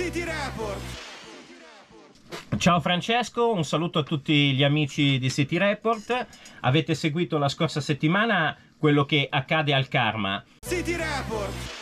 City Report. Ciao Francesco, un saluto a tutti gli amici di City Report. Avete seguito la scorsa settimana quello che accade al karma. City Report.